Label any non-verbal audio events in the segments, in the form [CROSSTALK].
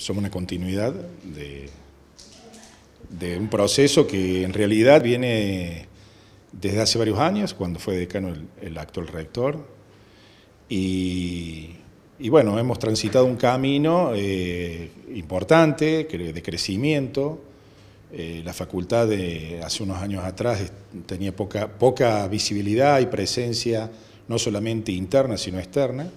somos una continuidad de, un proceso que en realidad viene desde hace varios años, cuando fue decano el, actual rector. Y, bueno, hemos transitado un camino eh, importante de crecimiento. Eh, la facultad de, hace unos años atrás tenía poca visibilidad y presencia, no solamente interna, sino externa.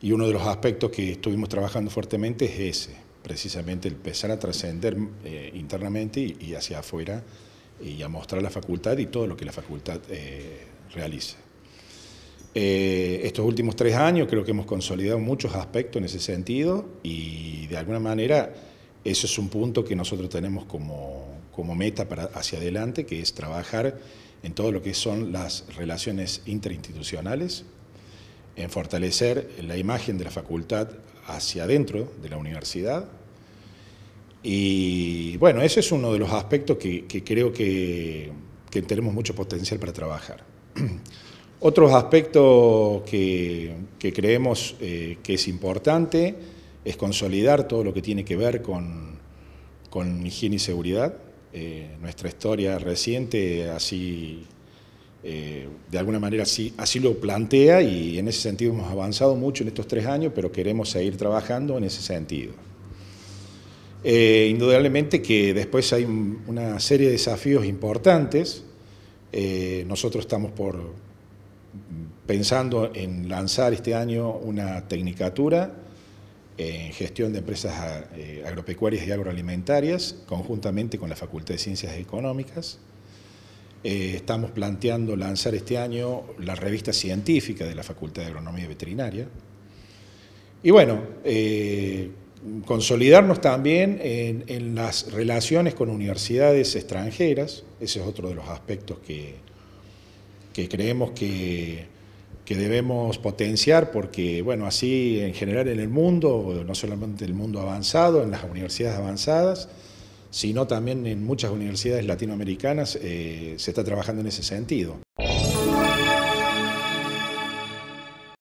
Y uno de los aspectos que estuvimos trabajando fuertemente es ese, precisamente el empezar a trascender eh, internamente y, hacia afuera y a mostrar la facultad y todo lo que la facultad eh, realiza. Eh, estos últimos tres años creo que hemos consolidado muchos aspectos en ese sentido y de alguna manera eso es un punto que nosotros tenemos como, meta para hacia adelante, que es trabajar en todo lo que son las relaciones interinstitucionales, en fortalecer la imagen de la facultad hacia adentro de la universidad. Y bueno, ese es uno de los aspectos que, creo que, tenemos mucho potencial para trabajar. [CLEARS THROAT] Otro aspecto que, creemos eh, que es importante es consolidar todo lo que tiene que ver con, higiene y seguridad. Eh, nuestra historia reciente así eh, de alguna manera así, lo plantea y en ese sentido hemos avanzado mucho en estos tres años, pero queremos seguir trabajando en ese sentido. Eh, indudablemente que después hay una serie de desafíos importantes. Eh, nosotros estamos por pensando en lanzar este año una tecnicatura en gestión de empresas agropecuarias y agroalimentarias, conjuntamente con la Facultad de Ciencias Económicas. Eh, estamos planteando lanzar este año la revista científica de la Facultad de Agronomía y Veterinaria. Y bueno, eh, consolidarnos también en, las relaciones con universidades extranjeras, ese es otro de los aspectos que, creemos que, debemos potenciar, porque bueno, así en general en el mundo, no solamente el mundo avanzado, en las universidades avanzadas, sino también en muchas universidades latinoamericanas eh, se está trabajando en ese sentido.